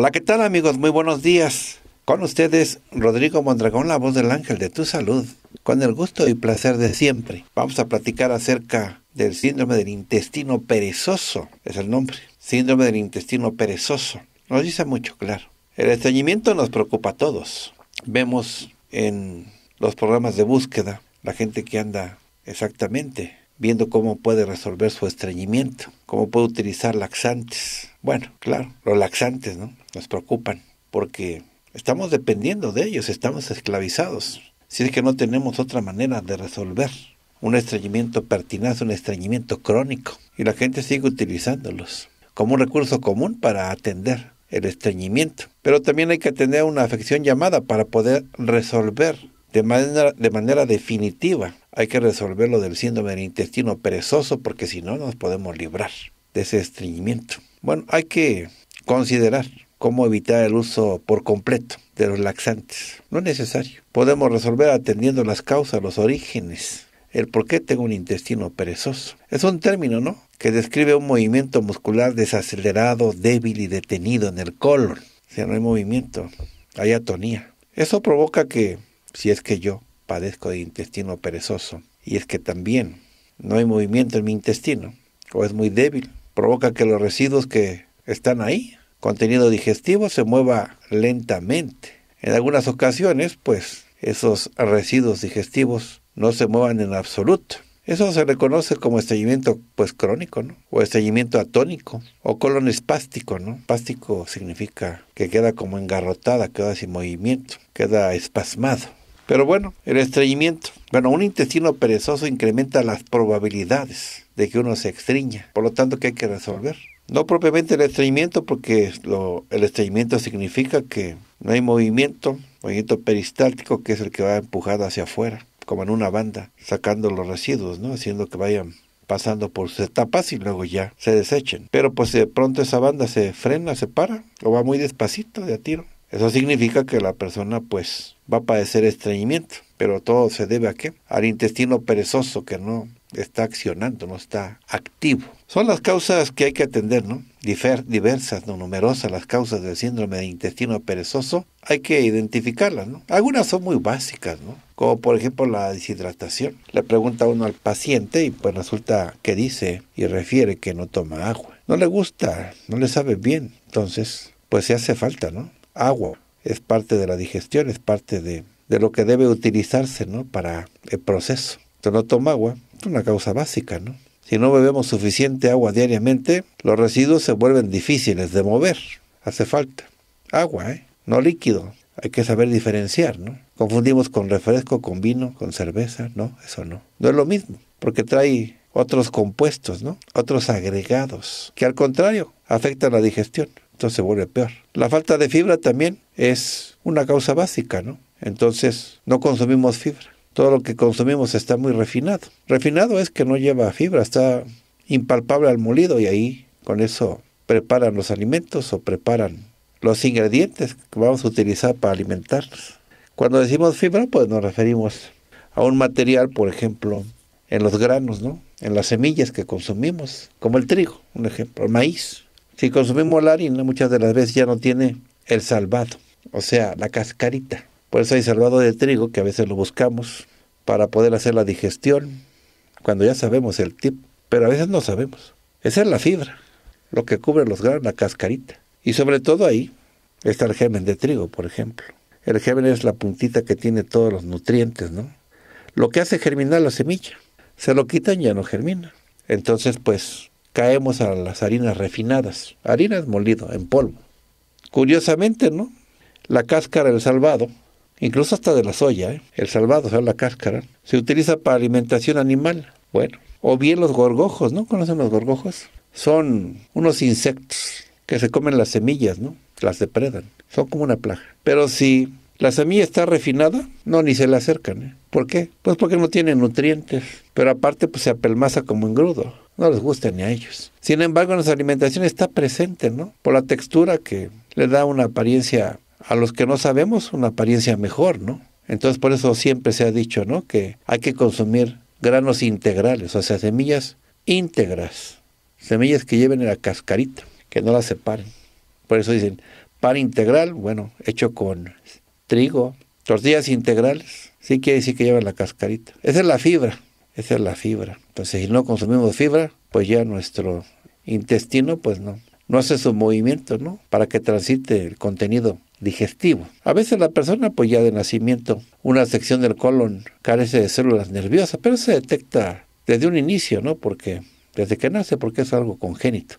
Hola, ¿qué tal amigos? Muy buenos días. Con ustedes, Rodrigo Mondragón, la voz del ángel de tu salud, con el gusto y placer de siempre. Vamos a platicar acerca del síndrome del intestino perezoso, es el nombre, síndrome del intestino perezoso. Nos dice mucho, claro. El estreñimiento nos preocupa a todos. Vemos en los programas de búsqueda la gente que anda exactamente viendo cómo puede resolver su estreñimiento, cómo puede utilizar laxantes, bueno, claro, los laxantes, ¿no? Nos preocupan porque estamos dependiendo de ellos, estamos esclavizados. Si es que no tenemos otra manera de resolver un estreñimiento pertinaz, un estreñimiento crónico, y la gente sigue utilizándolos como un recurso común para atender el estreñimiento. Pero también hay que atender una afección llamada para poder resolver de manera, de manera definitiva. Hay que resolver lo del síndrome del intestino perezoso porque si no nos podemos librar de ese estreñimiento. Bueno, hay que considerar cómo evitar el uso por completo de los laxantes. No es necesario. Podemos resolver atendiendo las causas, los orígenes, el por qué tengo un intestino perezoso. Es un término, ¿no? Que describe un movimiento muscular desacelerado, débil y detenido en el colon. Si no hay movimiento, hay atonía. Eso provoca que, si es que yo padezco de intestino perezoso, y es que también no hay movimiento en mi intestino, o es muy débil, provoca que los residuos que están ahí, contenido digestivo, se mueva lentamente. En algunas ocasiones, pues, esos residuos digestivos no se muevan en absoluto. Eso se reconoce como estreñimiento pues crónico, ¿no? O estreñimiento atónico o colon espástico, ¿no? Espástico significa que queda como engarrotada, queda sin movimiento, queda espasmado. Pero bueno, el estreñimiento. Bueno, un intestino perezoso incrementa las probabilidades de que uno se estreña. Por lo tanto, ¿qué hay que resolver? No propiamente el estreñimiento, porque el estreñimiento significa que no hay movimiento, movimiento peristáltico, que es el que va empujado hacia afuera, como en una banda, sacando los residuos, ¿no? Haciendo que vayan pasando por sus etapas y luego ya se desechen. Pero pues de pronto esa banda se frena, se para, o va muy despacito de a tiro. Eso significa que la persona pues va a padecer estreñimiento. Pero todo se debe a qué? Al intestino perezoso que no está accionando, no está activo. Son las causas que hay que atender, ¿no? Difer diversas, no numerosas las causas del síndrome de intestino perezoso, hay que identificarlas, ¿no? Algunas son muy básicas, ¿no? Como por ejemplo la deshidratación. Le pregunta uno al paciente y pues resulta que dice y refiere que no toma agua. No le gusta, no le sabe bien. Entonces, pues se hace falta, ¿no? Agua es parte de la digestión, es parte de, lo que debe utilizarse ¿no? para el proceso. Entonces no toma agua, es una causa básica, ¿no? Si no bebemos suficiente agua diariamente, los residuos se vuelven difíciles de mover. Hace falta agua, ¿eh? no líquido. Hay que saber diferenciar, ¿no? Confundimos con refresco, con vino, con cerveza, no, eso no. No es lo mismo, porque trae otros compuestos, ¿no? Otros agregados, que al contrario afectan la digestión. Entonces se vuelve peor. La falta de fibra también es una causa básica, ¿no? Entonces, no consumimos fibra. Todo lo que consumimos está muy refinado. Refinado es que no lleva fibra, está impalpable al molido y ahí con eso preparan los alimentos o preparan los ingredientes que vamos a utilizar para alimentarnos. Cuando decimos fibra, pues nos referimos a un material, por ejemplo, en los granos, ¿no? En las semillas que consumimos, como el trigo, un ejemplo, el maíz. Si consumimos la harina, muchas de las veces ya no tiene el salvado o sea, la cascarita. Por eso hay salvado de trigo, que a veces lo buscamos, para poder hacer la digestión, cuando ya sabemos el tip, pero a veces no sabemos. Esa es la fibra, lo que cubre los granos, la cascarita. Y sobre todo ahí está el germen de trigo, por ejemplo. El germen es la puntita que tiene todos los nutrientes, ¿no? Lo que hace germinar la semilla. Se lo quitan y ya no germina. Entonces, pues, caemos a las harinas refinadas, harinas molido, en polvo. Curiosamente, ¿no? La cáscara del salvado, incluso hasta de la soya, ¿eh? el salvado, o sea, la cáscara, se utiliza para alimentación animal. Bueno, o bien los gorgojos, ¿no? ¿Conocen los gorgojos? Son unos insectos que se comen las semillas, ¿no? Las depredan, son como una plaga. Pero si la semilla está refinada, no, ni se le acercan. ¿eh? ¿Por qué? Pues porque no tiene nutrientes, pero aparte pues se apelmaza como engrudo. No les gusta ni a ellos. Sin embargo, en las alimentaciones está presente, ¿no? Por la textura que le da una apariencia a los que no sabemos una apariencia mejor, ¿no? Entonces por eso siempre se ha dicho, ¿no? Que hay que consumir granos integrales, o sea, semillas íntegras, semillas que lleven la cascarita, que no la separen. Por eso dicen pan integral, bueno, hecho con trigo, tortillas integrales, sí quiere decir que llevan la cascarita. Esa es la fibra, esa es la fibra. Entonces, si no consumimos fibra, pues ya nuestro intestino, pues no, no hace su movimiento, ¿no? Para que transite el contenido digestivo. A veces la persona, pues ya de nacimiento, una sección del colon carece de células nerviosas, pero se detecta desde un inicio, ¿no? Porque desde que nace, porque es algo congénito.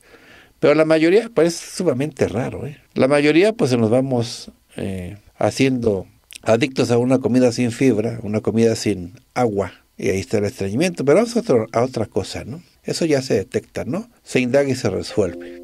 Pero la mayoría, pues es sumamente raro, ¿eh? La mayoría, pues nos vamos eh, haciendo adictos a una comida sin fibra, una comida sin agua, y ahí está el estreñimiento, pero vamos a, a otra cosa, ¿no? Eso ya se detecta, ¿no? Se indaga y se resuelve.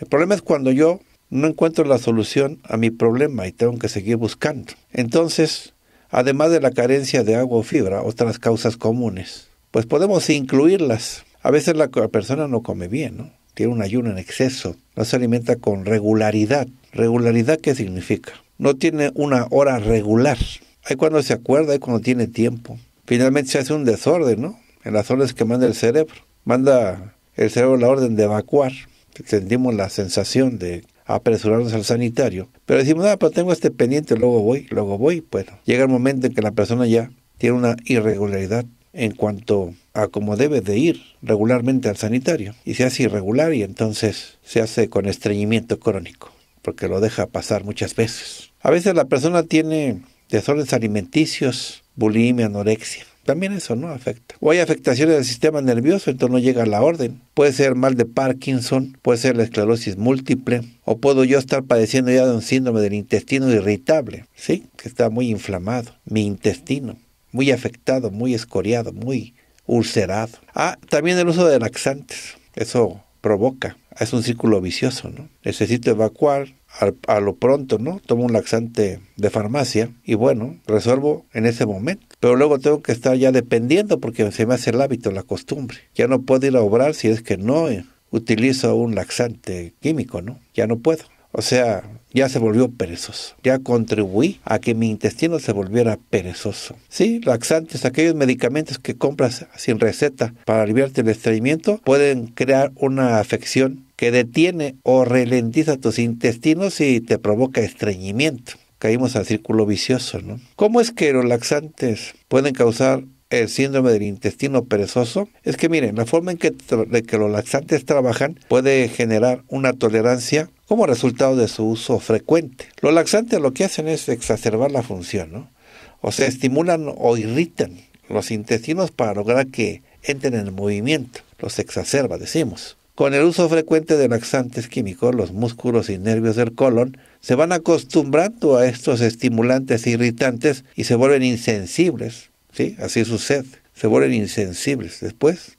El problema es cuando yo no encuentro la solución a mi problema y tengo que seguir buscando. Entonces, además de la carencia de agua o fibra, otras causas comunes, pues podemos incluirlas. A veces la persona no come bien, ¿no? tiene un ayuno en exceso, no se alimenta con regularidad. ¿Regularidad qué significa? No tiene una hora regular. Hay cuando se acuerda, hay cuando tiene tiempo. Finalmente se hace un desorden, ¿no? En las órdenes que manda el cerebro. Manda el cerebro la orden de evacuar. Sentimos la sensación de apresurarnos al sanitario. Pero decimos, ah, pero tengo este pendiente, luego voy, luego voy. Bueno, llega el momento en que la persona ya tiene una irregularidad en cuanto a cómo debe de ir regularmente al sanitario. Y se hace irregular y entonces se hace con estreñimiento crónico, porque lo deja pasar muchas veces. A veces la persona tiene desórdenes alimenticios, bulimia, anorexia. También eso no afecta. O hay afectaciones del sistema nervioso, entonces no llega la orden. Puede ser mal de Parkinson, puede ser la esclerosis múltiple, o puedo yo estar padeciendo ya de un síndrome del intestino irritable, ¿sí? Que está muy inflamado, mi intestino, muy afectado, muy escoriado, muy ulcerado. Ah, también el uso de laxantes, eso provoca, es un círculo vicioso, ¿no? Necesito evacuar, a lo pronto, ¿no? Tomo un laxante de farmacia y bueno, resuelvo en ese momento pero luego tengo que estar ya dependiendo porque se me hace el hábito, la costumbre. Ya no puedo ir a obrar si es que no eh, utilizo un laxante químico, ¿no? Ya no puedo. O sea, ya se volvió perezoso. Ya contribuí a que mi intestino se volviera perezoso. Sí, laxantes, aquellos medicamentos que compras sin receta para aliviarte el estreñimiento, pueden crear una afección que detiene o ralentiza tus intestinos y te provoca estreñimiento caímos al círculo vicioso. ¿no? ¿Cómo es que los laxantes pueden causar el síndrome del intestino perezoso? Es que miren, la forma en que, los laxantes trabajan puede generar una tolerancia como resultado de su uso frecuente. Los laxantes lo que hacen es exacerbar la función, ¿no? o sea, estimulan o irritan los intestinos para lograr que entren en movimiento, los exacerba, decimos. Con el uso frecuente de laxantes químicos, los músculos y nervios del colon se van acostumbrando a estos estimulantes e irritantes y se vuelven insensibles. ¿sí? Así sucede. Se vuelven insensibles. Después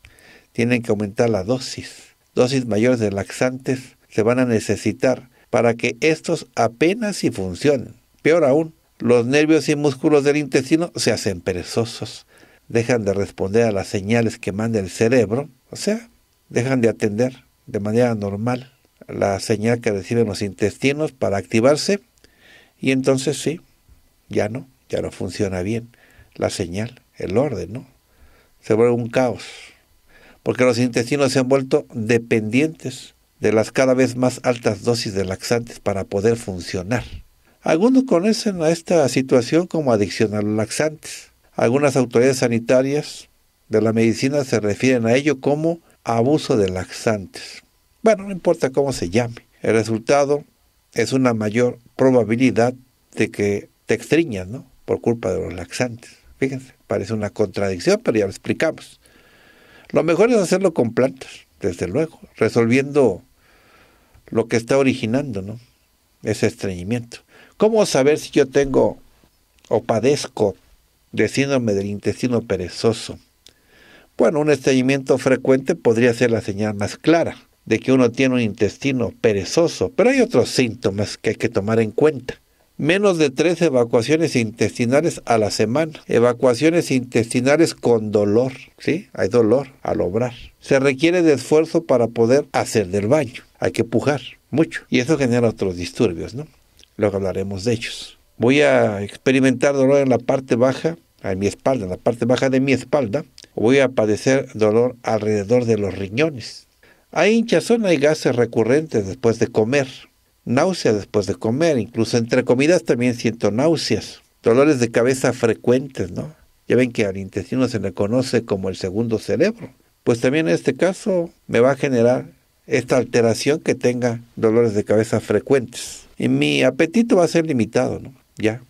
tienen que aumentar la dosis. Dosis mayores de laxantes se van a necesitar para que estos apenas si funcionen. Peor aún, los nervios y músculos del intestino se hacen perezosos, dejan de responder a las señales que manda el cerebro, o sea, dejan de atender de manera normal la señal que reciben los intestinos para activarse y entonces sí, ya no, ya no funciona bien la señal, el orden, ¿no? Se vuelve un caos, porque los intestinos se han vuelto dependientes de las cada vez más altas dosis de laxantes para poder funcionar. Algunos conocen a esta situación como adicción a los laxantes. Algunas autoridades sanitarias de la medicina se refieren a ello como abuso de laxantes. Bueno, no importa cómo se llame. El resultado es una mayor probabilidad de que te extriñas, ¿no? Por culpa de los laxantes. Fíjense, parece una contradicción, pero ya lo explicamos. Lo mejor es hacerlo con plantas, desde luego, resolviendo lo que está originando, ¿no? Ese estreñimiento. ¿Cómo saber si yo tengo o padezco de síndrome del intestino perezoso? Bueno, un estreñimiento frecuente podría ser la señal más clara de que uno tiene un intestino perezoso, pero hay otros síntomas que hay que tomar en cuenta. Menos de tres evacuaciones intestinales a la semana. Evacuaciones intestinales con dolor, ¿sí? Hay dolor al obrar. Se requiere de esfuerzo para poder hacer del baño. Hay que pujar mucho. Y eso genera otros disturbios, ¿no? Luego hablaremos de ellos. Voy a experimentar dolor en la parte baja a mi espalda, en la parte baja de mi espalda, voy a padecer dolor alrededor de los riñones. Hay hinchazón, hay gases recurrentes después de comer, náuseas después de comer, incluso entre comidas también siento náuseas, dolores de cabeza frecuentes, ¿no? Ya ven que al intestino se le conoce como el segundo cerebro. Pues también en este caso me va a generar esta alteración que tenga dolores de cabeza frecuentes. Y mi apetito va a ser limitado, ¿no? Ya,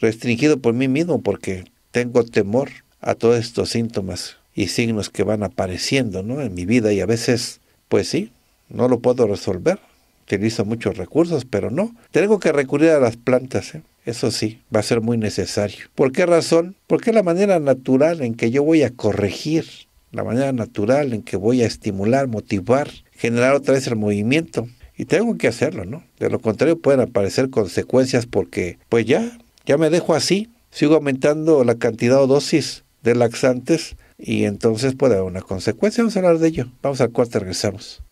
restringido por mí mismo porque tengo temor a todos estos síntomas y signos que van apareciendo ¿no? en mi vida y a veces, pues sí, no lo puedo resolver. Utilizo muchos recursos, pero no. Tengo que recurrir a las plantas, ¿eh? eso sí, va a ser muy necesario. ¿Por qué razón? Porque la manera natural en que yo voy a corregir, la manera natural en que voy a estimular, motivar, generar otra vez el movimiento. Y tengo que hacerlo, ¿no? De lo contrario pueden aparecer consecuencias porque, pues ya, ya me dejo así, sigo aumentando la cantidad o dosis de laxantes y entonces puede haber una consecuencia. Vamos a hablar de ello. Vamos al cuarto regresamos.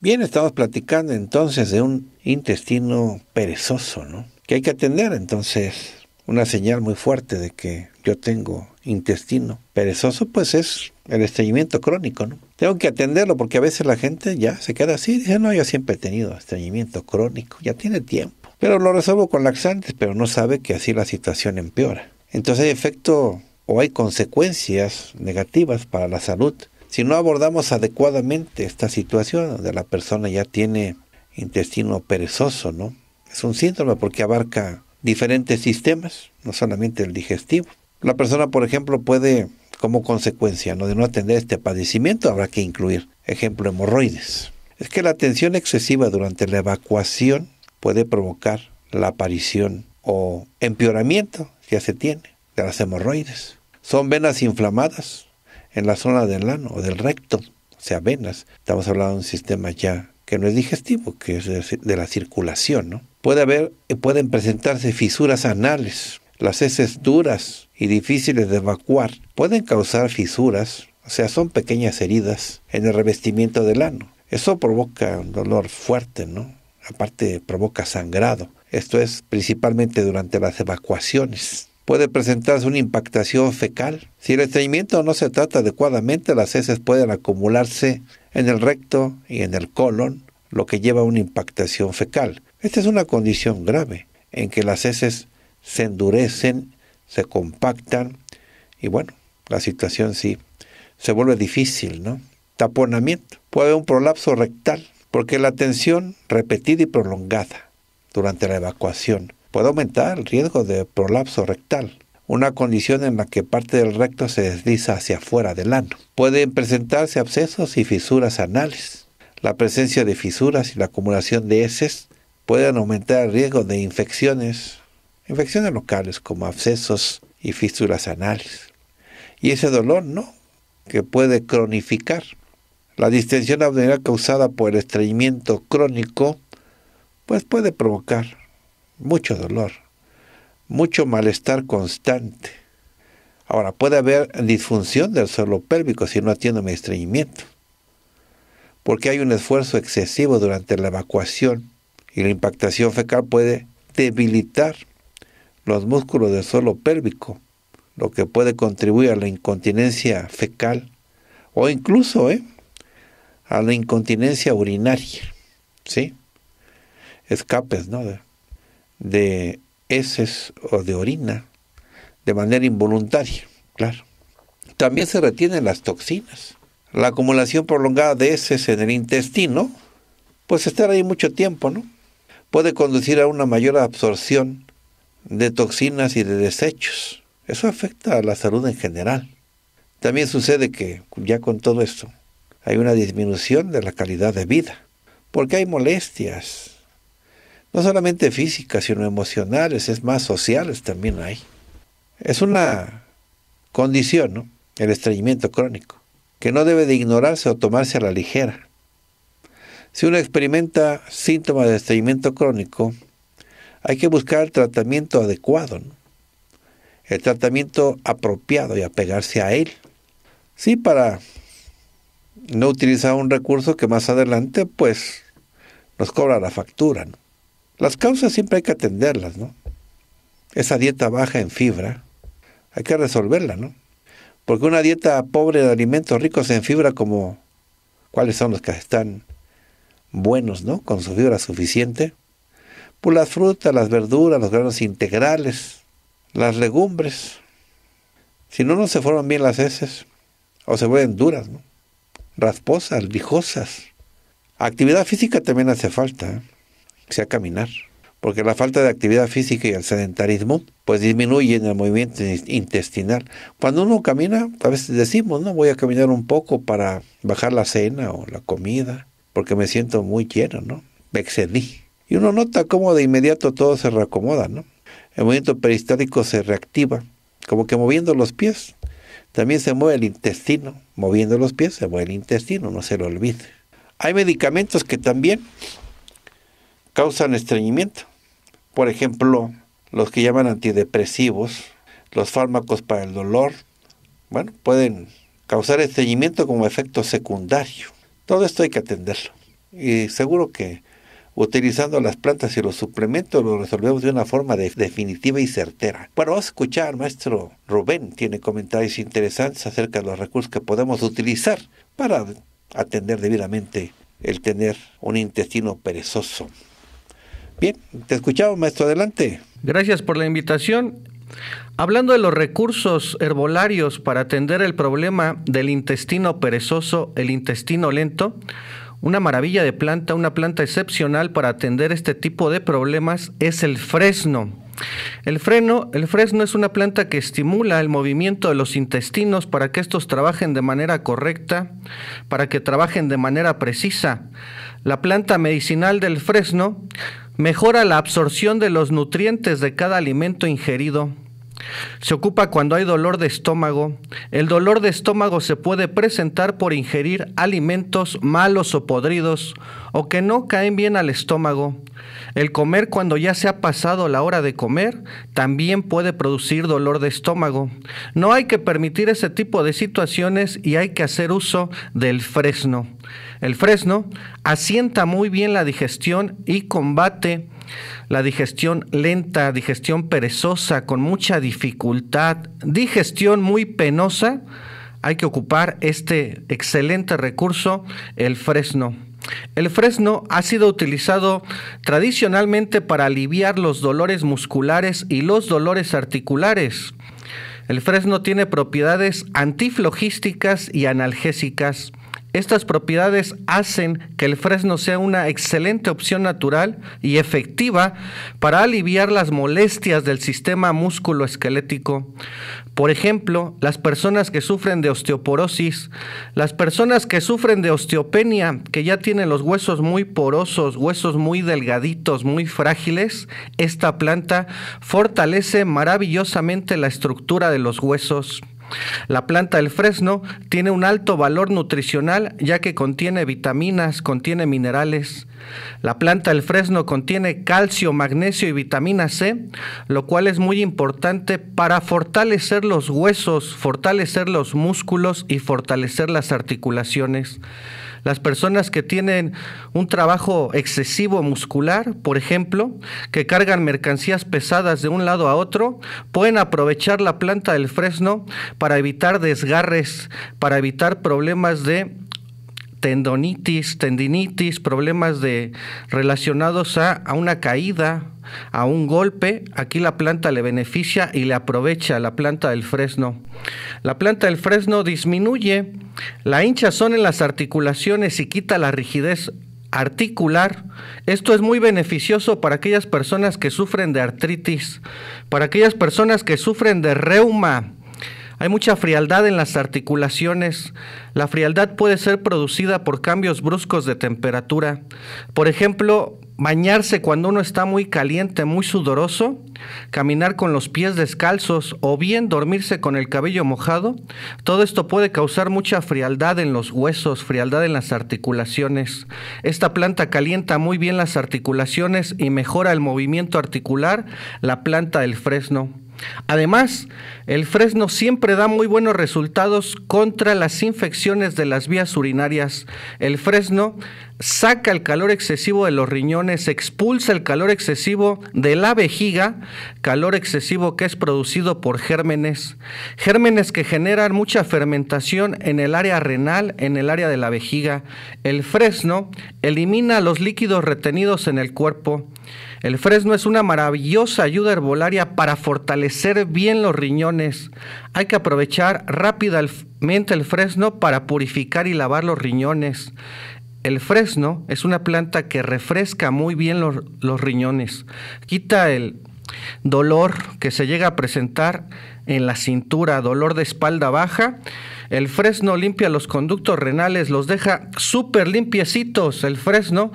Bien, estamos platicando entonces de un intestino perezoso, ¿no? Que hay que atender entonces una señal muy fuerte de que yo tengo intestino. Perezoso, pues es el estreñimiento crónico, ¿no? Tengo que atenderlo porque a veces la gente ya se queda así, dice, no, yo siempre he tenido estreñimiento crónico, ya tiene tiempo. Pero lo resuelvo con laxantes, pero no sabe que así la situación empeora. Entonces hay efecto o hay consecuencias negativas para la salud si no abordamos adecuadamente esta situación donde la persona ya tiene intestino perezoso, ¿no? Es un síndrome porque abarca diferentes sistemas, no solamente el digestivo. La persona, por ejemplo, puede, como consecuencia ¿no? de no atender este padecimiento, habrá que incluir, ejemplo, hemorroides. Es que la tensión excesiva durante la evacuación puede provocar la aparición o empeoramiento, ya se tiene, de las hemorroides. Son venas inflamadas en la zona del ano o del recto, o sea, venas. Estamos hablando de un sistema ya que no es digestivo, que es de la circulación, ¿no? Puede haber, eh, pueden presentarse fisuras anales, las heces duras y difíciles de evacuar pueden causar fisuras, o sea, son pequeñas heridas en el revestimiento del ano. Eso provoca un dolor fuerte, ¿no? Aparte provoca sangrado. Esto es principalmente durante las evacuaciones. Puede presentarse una impactación fecal. Si el estreñimiento no se trata adecuadamente, las heces pueden acumularse en el recto y en el colon, lo que lleva a una impactación fecal. Esta es una condición grave en que las heces se endurecen, se compactan y bueno, la situación sí se vuelve difícil, ¿no? Taponamiento. Puede haber un prolapso rectal porque la tensión repetida y prolongada durante la evacuación puede aumentar el riesgo de prolapso rectal, una condición en la que parte del recto se desliza hacia afuera del ano. Pueden presentarse abscesos y fisuras anales. La presencia de fisuras y la acumulación de heces pueden aumentar el riesgo de infecciones infecciones locales como abscesos y fístulas anales. Y ese dolor no, que puede cronificar. La distensión abdominal causada por el estreñimiento crónico, pues puede provocar mucho dolor, mucho malestar constante. Ahora, puede haber disfunción del suelo pélvico si no atiendo mi estreñimiento, porque hay un esfuerzo excesivo durante la evacuación y la impactación fecal puede debilitar los músculos del suelo pélvico, lo que puede contribuir a la incontinencia fecal o incluso ¿eh? a la incontinencia urinaria, ¿sí? Escapes, De, heces o de orina de manera involuntaria, claro. También se retienen las toxinas. La acumulación prolongada de heces en el intestino, pues estar ahí mucho tiempo, ¿no? Puede conducir a una mayor absorción de toxinas y de desechos. Eso afecta a la salud en general. También sucede que ya con todo esto hay una disminución de la calidad de vida, porque hay molestias, no solamente físicas, sino emocionales, es más, sociales también hay. Es una condición, ¿no? El estreñimiento crónico, que no debe de ignorarse o tomarse a la ligera. Si uno experimenta síntomas de estreñimiento crónico, hay que buscar el tratamiento adecuado, el tratamiento apropiado y apegarse a él. Sí, para no utilizar un recurso que más adelante pues nos cobra la factura. Las causas siempre hay que atenderlas, ¿no? Esa dieta baja en fibra, hay que resolverla, ¿no? Porque una dieta pobre de alimentos ricos en fibra como cuáles son los que están buenos, ¿no? Con su fibra suficiente, por pues las frutas, las verduras, los granos integrales, las legumbres. Si no, no se forman bien las heces o se vuelven duras, rasposas, lijosas. Actividad física también hace falta, ¿eh? sea caminar, porque la falta de actividad física y el sedentarismo pues disminuyen el movimiento intestinal. Cuando uno camina, a veces decimos, no voy a caminar un poco para bajar la cena o la comida, porque me siento muy lleno, ¿no? Me excedí. Y uno nota cómo de inmediato todo se reacomoda, ¿no? El movimiento peristálico se reactiva, como que moviendo los pies. También se mueve el intestino, moviendo los pies se mueve el intestino, no se lo olvide. Hay medicamentos que también causan estreñimiento. Por ejemplo, los que llaman antidepresivos, los fármacos para el dolor, bueno, pueden causar estreñimiento como efecto secundario. Todo esto hay que atenderlo. Y seguro que utilizando las plantas y los suplementos lo resolvemos de una forma definitiva y certera. Bueno, vamos a escuchar, maestro Rubén tiene comentarios interesantes acerca de los recursos que podemos utilizar para atender debidamente el tener un intestino perezoso. Bien, te escuchamos, maestro, adelante. Gracias por la invitación. Hablando de los recursos herbolarios para atender el problema del intestino perezoso, el intestino lento, una maravilla de planta, una planta excepcional para atender este tipo de problemas es el fresno. El, freno, el fresno es una planta que estimula el movimiento de los intestinos para que estos trabajen de manera correcta, para que trabajen de manera precisa. La planta medicinal del fresno mejora la absorción de los nutrientes de cada alimento ingerido se ocupa cuando hay dolor de estómago. El dolor de estómago se puede presentar por ingerir alimentos malos o podridos o que no caen bien al estómago. El comer cuando ya se ha pasado la hora de comer también puede producir dolor de estómago. No hay que permitir ese tipo de situaciones y hay que hacer uso del fresno. El fresno asienta muy bien la digestión y combate la digestión lenta, digestión perezosa, con mucha dificultad, digestión muy penosa, hay que ocupar este excelente recurso, el fresno. El fresno ha sido utilizado tradicionalmente para aliviar los dolores musculares y los dolores articulares. El fresno tiene propiedades antiflogísticas y analgésicas. Estas propiedades hacen que el fresno sea una excelente opción natural y efectiva para aliviar las molestias del sistema músculo-esquelético. Por ejemplo, las personas que sufren de osteoporosis, las personas que sufren de osteopenia, que ya tienen los huesos muy porosos, huesos muy delgaditos, muy frágiles, esta planta fortalece maravillosamente la estructura de los huesos. La planta del fresno tiene un alto valor nutricional ya que contiene vitaminas, contiene minerales, la planta del fresno contiene calcio, magnesio y vitamina C, lo cual es muy importante para fortalecer los huesos, fortalecer los músculos y fortalecer las articulaciones. Las personas que tienen un trabajo excesivo muscular, por ejemplo, que cargan mercancías pesadas de un lado a otro, pueden aprovechar la planta del fresno para evitar desgarres, para evitar problemas de tendonitis, tendinitis, problemas de, relacionados a, a una caída, a un golpe, aquí la planta le beneficia y le aprovecha la planta del fresno. La planta del fresno disminuye la hinchazón en las articulaciones y quita la rigidez articular. Esto es muy beneficioso para aquellas personas que sufren de artritis, para aquellas personas que sufren de reuma, hay mucha frialdad en las articulaciones. La frialdad puede ser producida por cambios bruscos de temperatura. Por ejemplo, bañarse cuando uno está muy caliente, muy sudoroso, caminar con los pies descalzos o bien dormirse con el cabello mojado, todo esto puede causar mucha frialdad en los huesos, frialdad en las articulaciones. Esta planta calienta muy bien las articulaciones y mejora el movimiento articular, la planta del fresno. Además, el fresno siempre da muy buenos resultados contra las infecciones de las vías urinarias. El fresno saca el calor excesivo de los riñones, expulsa el calor excesivo de la vejiga, calor excesivo que es producido por gérmenes, gérmenes que generan mucha fermentación en el área renal, en el área de la vejiga. El fresno elimina los líquidos retenidos en el cuerpo. El fresno es una maravillosa ayuda herbolaria para fortalecer bien los riñones. Hay que aprovechar rápidamente el fresno para purificar y lavar los riñones. El fresno es una planta que refresca muy bien los, riñones. Quita el dolor que se llega a presentar en la cintura, dolor de espalda baja. El fresno limpia los conductos renales, los deja súper limpiecitos. El fresno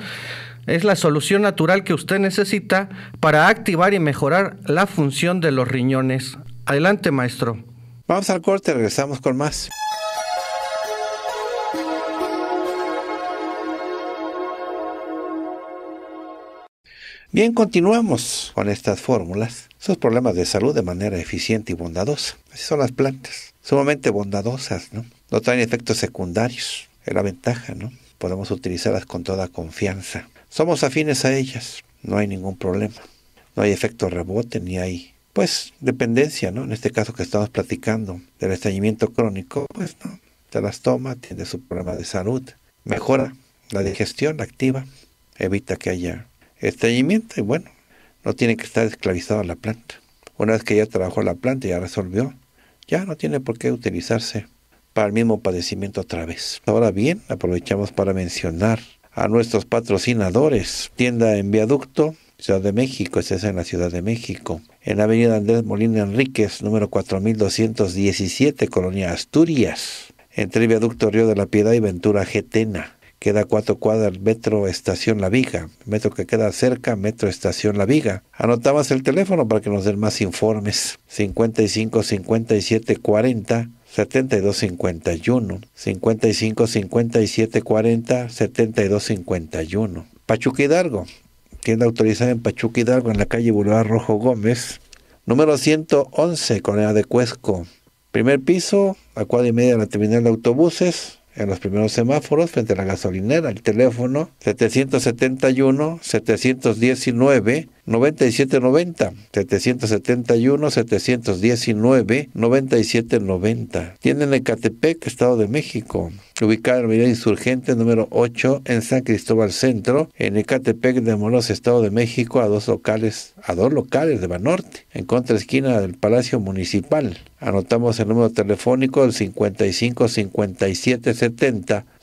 es la solución natural que usted necesita para activar y mejorar la función de los riñones. Adelante, maestro. Vamos al corte, regresamos con más. Bien, continuamos con estas fórmulas, Son problemas de salud de manera eficiente y bondadosa. Así son las plantas, sumamente bondadosas, ¿no? No traen efectos secundarios, es la ventaja, ¿no? Podemos utilizarlas con toda confianza somos afines a ellas, no hay ningún problema. No hay efecto rebote ni hay, pues, dependencia, ¿no? En este caso que estamos platicando del estreñimiento crónico, pues no, te las toma, tiene su problema de salud, mejora la digestión activa, evita que haya estreñimiento y bueno, no tiene que estar esclavizado a la planta. Una vez que ya trabajó la planta y ya resolvió, ya no tiene por qué utilizarse para el mismo padecimiento otra vez. Ahora bien, aprovechamos para mencionar a nuestros patrocinadores. Tienda en Viaducto, Ciudad de México, es en la Ciudad de México. En Avenida Andrés Molina Enríquez, número 4217, Colonia Asturias. Entre Viaducto Río de la Piedad y Ventura Getena. Queda cuatro cuadras, Metro Estación La Viga. Metro que queda cerca, Metro Estación La Viga. Anotamos el teléfono para que nos den más informes. 55 57 40 7251, 55 57 40 7251. Pachuca Hidalgo, tienda autorizada en Pachuca Hidalgo en la calle Boulevard Rojo Gómez, número 111, Colonia de Cuesco. Primer piso, a cuadra y media de la terminal de autobuses, en los primeros semáforos frente a la gasolinera. El teléfono 771 719 9790, 771, 719, 9790. Tiene en Ecatepec, Estado de México. Ubicada en la unidad Insurgente número 8 en San Cristóbal Centro, en Ecatepec de Monos, Estado de México, a dos locales, a dos locales de Banorte, en contra esquina del Palacio Municipal. Anotamos el número telefónico del 55 57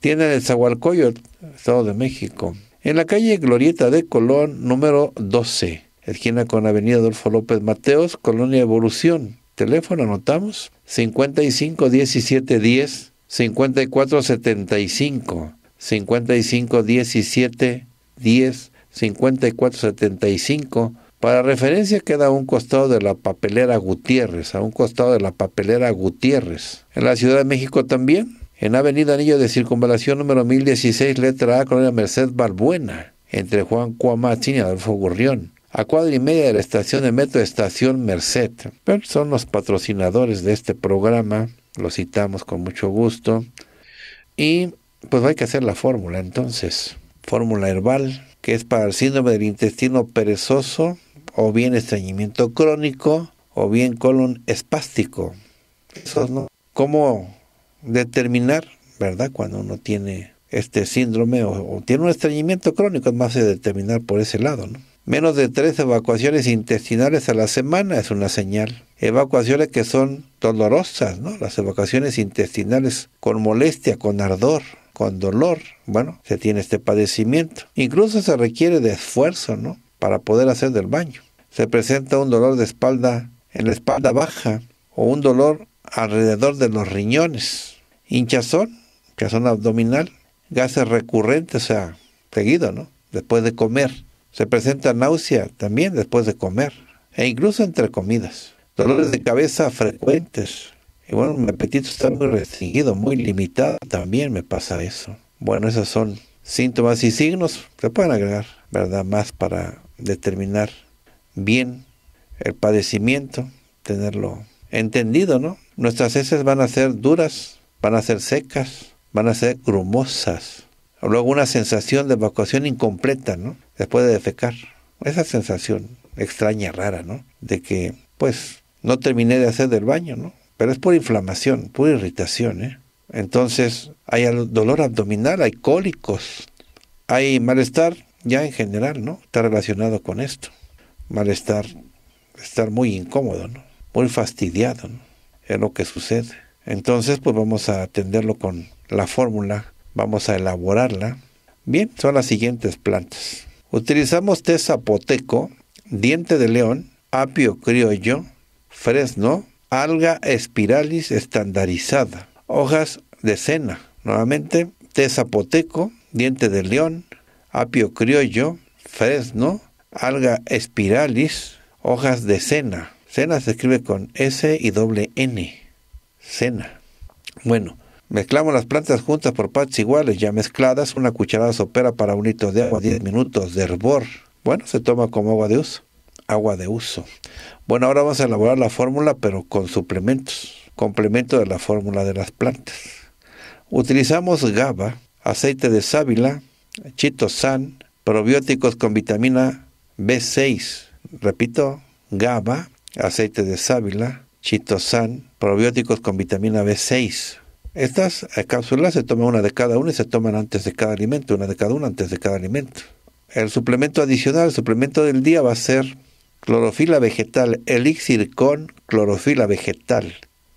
Tiene en Zahualcoyo, Estado de México. En la calle Glorieta de Colón, número 12, esquina con Avenida Adolfo López Mateos, Colonia Evolución. Teléfono anotamos 55 17 10 54 75 55 17 10 54 75 para referencia queda a un costado de la papelera Gutiérrez, a un costado de la papelera Gutiérrez. En la Ciudad de México también, en Avenida Anillo de Circunvalación número 1016, letra A, Colonia Merced Barbuena, entre Juan Cuamatzín y Adolfo Gurrión, a cuadra y media de la estación de metro Estación Merced. son los patrocinadores de este programa, los citamos con mucho gusto. Y pues hay que hacer la fórmula entonces. Fórmula herbal, que es para el síndrome del intestino perezoso, o bien estreñimiento crónico, o bien colon espástico. Eso, ¿no? ¿Cómo determinar, ¿verdad? Cuando uno tiene este síndrome o, tiene un estreñimiento crónico, es más de determinar por ese lado, ¿no? Menos de tres evacuaciones intestinales a la semana es una señal. Evacuaciones que son dolorosas, ¿no? Las evacuaciones intestinales con molestia, con ardor, con dolor. Bueno, se tiene este padecimiento. Incluso se requiere de esfuerzo, ¿no? Para poder hacer del baño. Se presenta un dolor de espalda en la espalda baja o un dolor alrededor de los riñones hinchazón, hinchazón abdominal, gases recurrentes, o sea, seguido, ¿no? Después de comer. Se presenta náusea también después de comer, e incluso entre comidas. Dolores de cabeza frecuentes. Y bueno, mi apetito está muy restringido, muy limitado. También me pasa eso. Bueno, esos son síntomas y signos que pueden agregar, ¿verdad? Más para determinar bien el padecimiento, tenerlo entendido, ¿no? Nuestras heces van a ser duras, van a ser secas, van a ser grumosas. Luego una sensación de evacuación incompleta, ¿no? Después de defecar. Esa sensación extraña, rara, ¿no? De que, pues, no terminé de hacer del baño, ¿no? Pero es por inflamación, por irritación, ¿eh? Entonces hay dolor abdominal, hay cólicos, hay malestar ya en general, ¿no? Está relacionado con esto. Malestar, estar muy incómodo, ¿no? Muy fastidiado, ¿no? Es lo que sucede. Entonces, pues vamos a atenderlo con la fórmula, vamos a elaborarla. Bien, son las siguientes plantas. Utilizamos té zapoteco, diente de león, apio criollo, fresno, alga espiralis estandarizada, hojas de cena. Nuevamente, té zapoteco, diente de león, apio criollo, fresno, alga espiralis, hojas de cena. Cena se escribe con S y doble N cena. Bueno, mezclamos las plantas juntas por partes iguales, ya mezcladas, una cucharada sopera para un litro de agua, 10 minutos de hervor. Bueno, se toma como agua de uso. Agua de uso. Bueno, ahora vamos a elaborar la fórmula, pero con suplementos. Complemento de la fórmula de las plantas. Utilizamos GABA, aceite de sábila, chitosan, probióticos con vitamina B6. Repito, GABA, aceite de sábila, chitosan, probióticos con vitamina B6. Estas eh, cápsulas se toman una de cada una y se toman antes de cada alimento, una de cada una antes de cada alimento. El suplemento adicional, el suplemento del día va a ser clorofila vegetal, elixir con clorofila vegetal.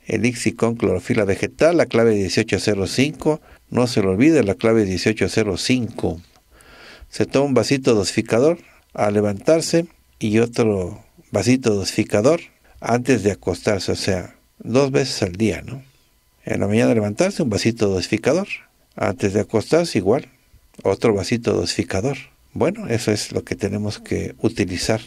Elixir con clorofila vegetal, la clave 1805, no se lo olvide, la clave 1805. Se toma un vasito dosificador al levantarse y otro vasito dosificador antes de acostarse, o sea, dos veces al día, ¿no? En la mañana levantarse un vasito dosificador, antes de acostarse igual, otro vasito dosificador. Bueno, eso es lo que tenemos que utilizar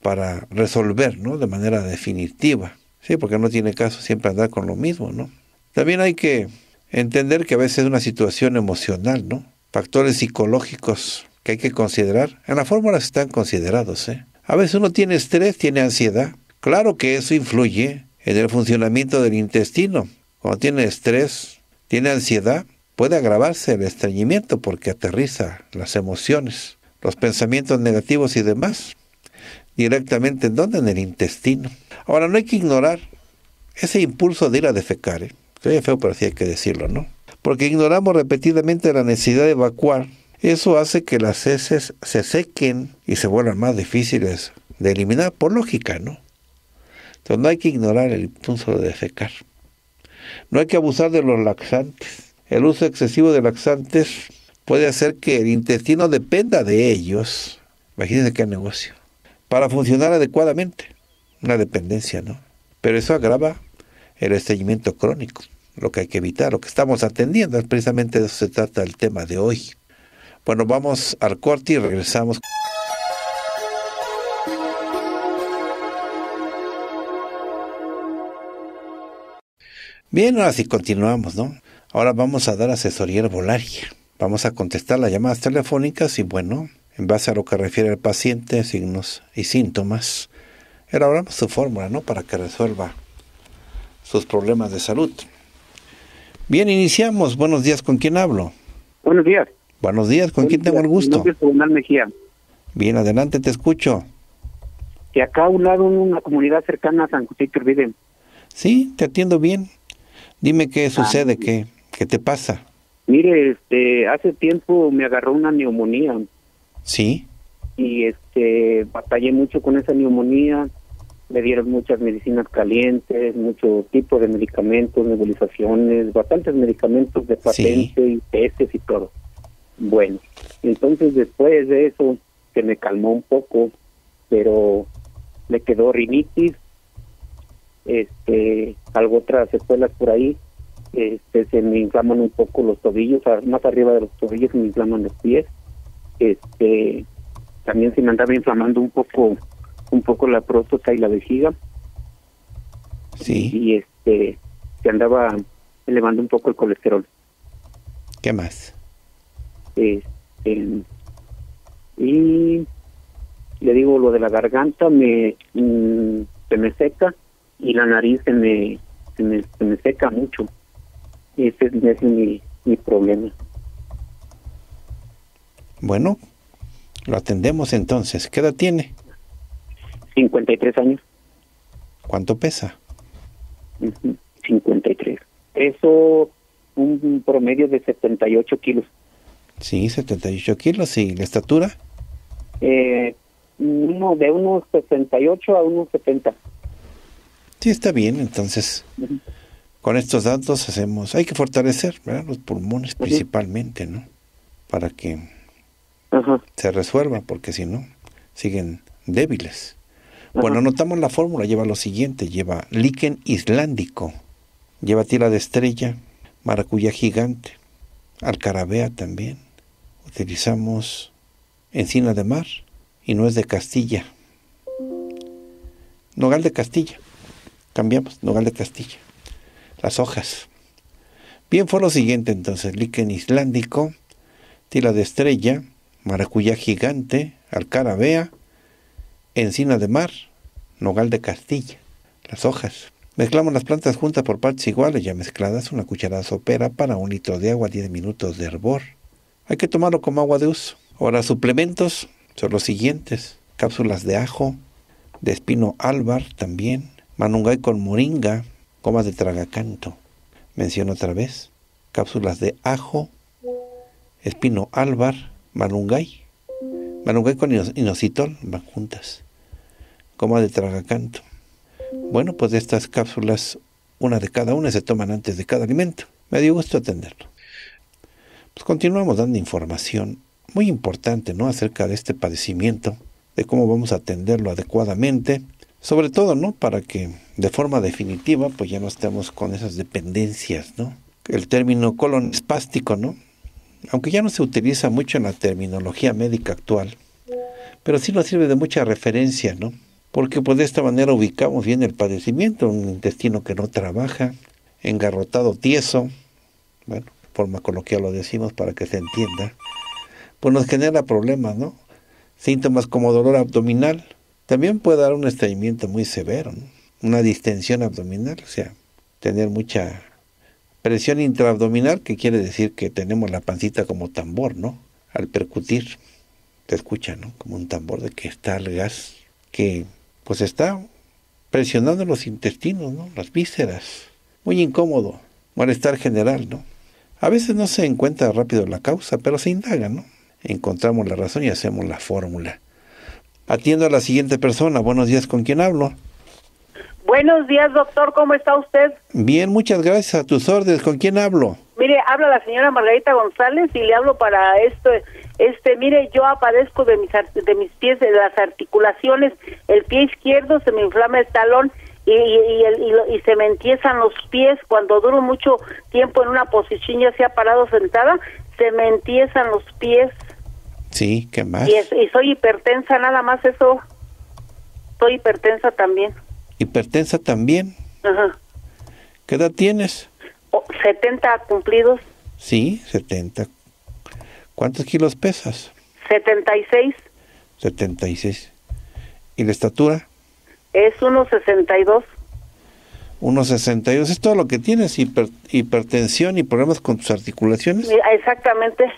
para resolver, ¿no? De manera definitiva. Sí, porque no tiene caso siempre andar con lo mismo, ¿no? También hay que entender que a veces es una situación emocional, ¿no? Factores psicológicos que hay que considerar. En la fórmula están considerados, ¿eh? A veces uno tiene estrés, tiene ansiedad, Claro que eso influye en el funcionamiento del intestino. Cuando tiene estrés, tiene ansiedad, puede agravarse el estreñimiento porque aterriza las emociones, los pensamientos negativos y demás directamente en donde en el intestino. Ahora no hay que ignorar ese impulso de ir a defecar. ¿eh? Soy feo, pero sí hay que decirlo, ¿no? Porque ignoramos repetidamente la necesidad de evacuar. Eso hace que las heces se sequen y se vuelvan más difíciles de eliminar, por lógica, ¿no? Entonces no hay que ignorar el impulso de defecar. No hay que abusar de los laxantes. El uso excesivo de laxantes puede hacer que el intestino dependa de ellos. Imagínense qué negocio. Para funcionar adecuadamente. Una dependencia, ¿no? Pero eso agrava el estreñimiento crónico, lo que hay que evitar, lo que estamos atendiendo. Precisamente de eso se trata el tema de hoy. Bueno, vamos al corte y regresamos. Bien, ahora sí continuamos, ¿no? Ahora vamos a dar asesoría herbolaria. Vamos a contestar las llamadas telefónicas y bueno, en base a lo que refiere el paciente, signos y síntomas, elaboramos su fórmula, ¿no? Para que resuelva sus problemas de salud. Bien, iniciamos. Buenos días, ¿con quién hablo? Buenos días. Buenos días, ¿con quién tengo el gusto? Mejía. Bien, adelante, te escucho. Y acá a un lado, en una comunidad cercana a San José viven. Sí, te atiendo bien. Dime qué ah. sucede, qué, te pasa. Mire, este, hace tiempo me agarró una neumonía. Sí. Y este, batallé mucho con esa neumonía. Me dieron muchas medicinas calientes, mucho tipo de medicamentos, nebulizaciones, bastantes medicamentos de patente y peces y todo. Bueno, entonces después de eso se me calmó un poco, pero le quedó rinitis este, algo otras escuelas por ahí, este, se me inflaman un poco los tobillos, más arriba de los tobillos se me inflaman los pies, este, también se me andaba inflamando un poco, un poco la próstata y la vejiga, sí. y este, se andaba elevando un poco el colesterol. ¿Qué más? Este, y le digo lo de la garganta, me mm, se me seca y la nariz se me, me, seca mucho. Ese, ese es mi, problema. Bueno, lo atendemos entonces. ¿Qué edad tiene? 53 años. ¿Cuánto pesa? 53. eso un promedio de 78 kilos. Sí, 78 kilos. ¿Y la estatura? Eh, uno de unos 68 a unos 70. Sí, está bien, entonces, con estos datos hacemos, hay que fortalecer los pulmones principalmente, ¿no? Para que se resuelva, porque si no, siguen débiles. Bueno, anotamos la fórmula, lleva lo siguiente, lleva líquen islandico, lleva tira de estrella, maracuyá gigante, alcarabea también, utilizamos encina de mar y no es de Castilla, nogal de Castilla. Cambiamos, Nogal de Castilla. Las hojas. Bien, fue lo siguiente entonces. líquen islandico, tila de estrella, maracuyá gigante, alcarabea, encina de mar, nogal de Castilla. Las hojas. Mezclamos las plantas juntas por partes iguales, ya mezcladas, una cucharada sopera para un litro de agua, 10 minutos de hervor. Hay que tomarlo como agua de uso. Ahora, suplementos son los siguientes: cápsulas de ajo, de espino albar también, Manungay con moringa, coma de tragacanto. Menciono otra vez. Cápsulas de ajo, espino álvar, manungay. Manungay con inositol van juntas. Coma de tragacanto. Bueno, pues estas cápsulas, una de cada una se toman antes de cada alimento. Me dio gusto atenderlo. Pues continuamos dando información muy importante, ¿no? Acerca de este padecimiento, de cómo vamos a atenderlo adecuadamente sobre todo, ¿no? Para que de forma definitiva, pues ya no estemos con esas dependencias, ¿no? El término colon espástico, ¿no? Aunque ya no se utiliza mucho en la terminología médica actual, pero sí nos sirve de mucha referencia, ¿no? Porque pues, de esta manera ubicamos bien el padecimiento, un intestino que no trabaja, engarrotado, tieso, bueno, forma coloquial lo decimos para que se entienda, pues nos genera problemas, ¿no? Síntomas como dolor abdominal, también puede dar un estreñimiento muy severo, una distensión abdominal, o sea, tener mucha presión intraabdominal, que quiere decir que tenemos la pancita como tambor, ¿no? Al percutir, te escucha, ¿no? Como un tambor de que está el gas, que pues está presionando los intestinos, ¿no? Las vísceras. Muy incómodo, malestar general, ¿no? A veces no se encuentra rápido la causa, pero se indaga, ¿no? Encontramos la razón y hacemos la fórmula. Atiendo a la siguiente persona. Buenos días, ¿con quién hablo? Buenos días, doctor, ¿cómo está usted? Bien, muchas gracias a tus órdenes. ¿Con quién hablo? Mire, habla la señora Margarita González y le hablo para esto. Este, mire, yo aparezco de mis, de mis pies, de las articulaciones. El pie izquierdo se me inflama el talón y, y, se me empiezan los pies cuando duro mucho tiempo en una posición ya sea parado sentada se me empiezan los pies Sí, ¿qué más? Y, soy hipertensa, nada más eso. Soy hipertensa también. ¿Hipertensa también? Ajá. ¿Qué edad tienes? 70 cumplidos. Sí, 70. ¿Cuántos kilos pesas? 76. 76. ¿Y la estatura? Es 1,62. 1,62. ¿Es todo lo que tienes? ¿Hipertensión y problemas con tus articulaciones? Exactamente.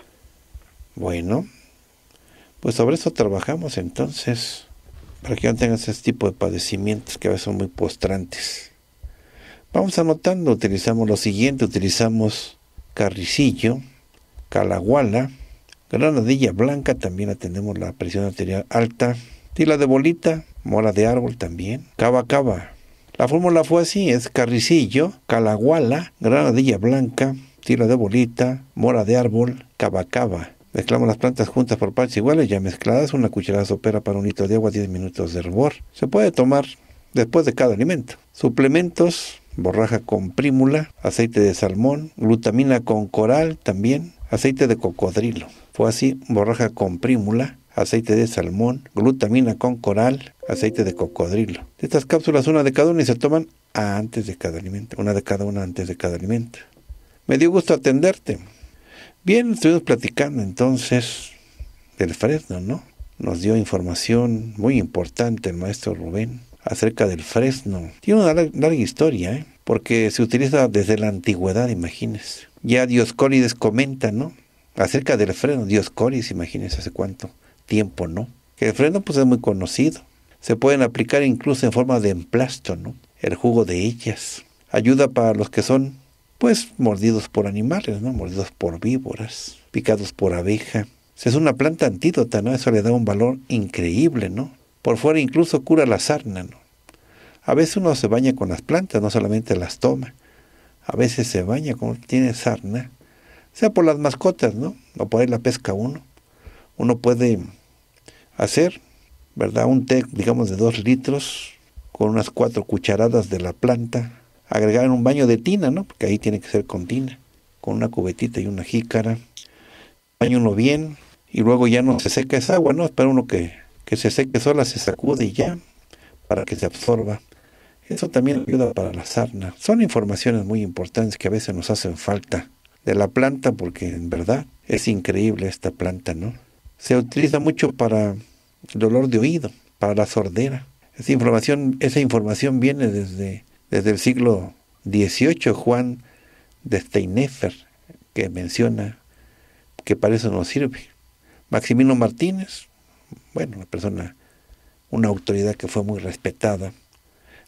Bueno, pues sobre eso trabajamos entonces, para que no tengas ese tipo de padecimientos que a veces son muy postrantes. Vamos anotando, utilizamos lo siguiente, utilizamos carricillo, calaguala, granadilla blanca, también atendemos la presión arterial alta, tila de bolita, mora de árbol también, cabacaba. La fórmula fue así, es carricillo, calaguala, granadilla blanca, tila de bolita, mora de árbol, cava Mezclamos las plantas juntas por partes iguales, ya mezcladas, una cucharada sopera para un litro de agua, 10 minutos de hervor. Se puede tomar después de cada alimento. Suplementos, borraja con prímula, aceite de salmón, glutamina con coral también, aceite de cocodrilo. Fue así, borraja con prímula, aceite de salmón, glutamina con coral, aceite de cocodrilo. De estas cápsulas, una de cada una y se toman antes de cada alimento, una de cada una antes de cada alimento. Me dio gusto atenderte. Bien, estuvimos platicando entonces del Fresno, ¿no? Nos dio información muy importante el maestro Rubén acerca del Fresno. Tiene una larga historia, ¿eh? porque se utiliza desde la antigüedad, imagínense. Ya Dioscórides comenta, ¿no? Acerca del Fresno. Dioscórides, imagínense hace cuánto tiempo, ¿no? Que el Fresno pues es muy conocido. Se pueden aplicar incluso en forma de emplasto, ¿no? El jugo de ellas. Ayuda para los que son pues mordidos por animales, ¿no? Mordidos por víboras, picados por abeja. es una planta antídota, ¿no? Eso le da un valor increíble, ¿no? Por fuera incluso cura la sarna, ¿no? A veces uno se baña con las plantas, no solamente las toma. A veces se baña con tiene sarna. sea por las mascotas, ¿no? O por ahí la pesca uno. Uno puede hacer, ¿verdad? Un té, digamos, de dos litros con unas cuatro cucharadas de la planta agregar en un baño de tina, ¿no? Porque ahí tiene que ser con tina, con una cubetita y una jícara. Baño uno bien y luego ya no se seca esa agua, ¿no? Espera uno que, que se seque sola, se sacude y ya, para que se absorba. Eso también ayuda para la sarna. Son informaciones muy importantes que a veces nos hacen falta de la planta porque en verdad es increíble esta planta, ¿no? Se utiliza mucho para dolor de oído, para la sordera. Esa información, esa información viene desde desde el siglo XVIII, Juan de Steinefer, que menciona que para eso nos sirve. Maximino Martínez, bueno, una persona, una autoridad que fue muy respetada,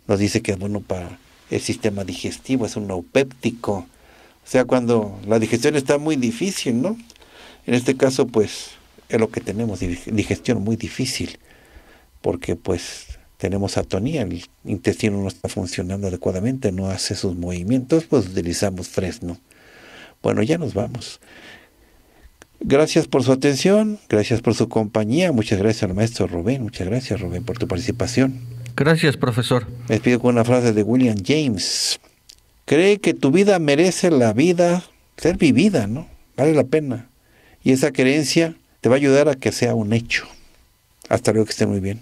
nos dice que es bueno para el sistema digestivo, es un neupéptico. O sea, cuando la digestión está muy difícil, ¿no? En este caso, pues, es lo que tenemos, digestión muy difícil, porque pues tenemos atonía, el intestino no está funcionando adecuadamente, no hace sus movimientos, pues utilizamos fresno. Bueno, ya nos vamos. Gracias por su atención, gracias por su compañía, muchas gracias al maestro Rubén, muchas gracias Rubén por tu participación. Gracias, profesor. Me pido con una frase de William James. Cree que tu vida merece la vida, ser vivida, ¿no? Vale la pena. Y esa creencia te va a ayudar a que sea un hecho. Hasta luego, que esté muy bien.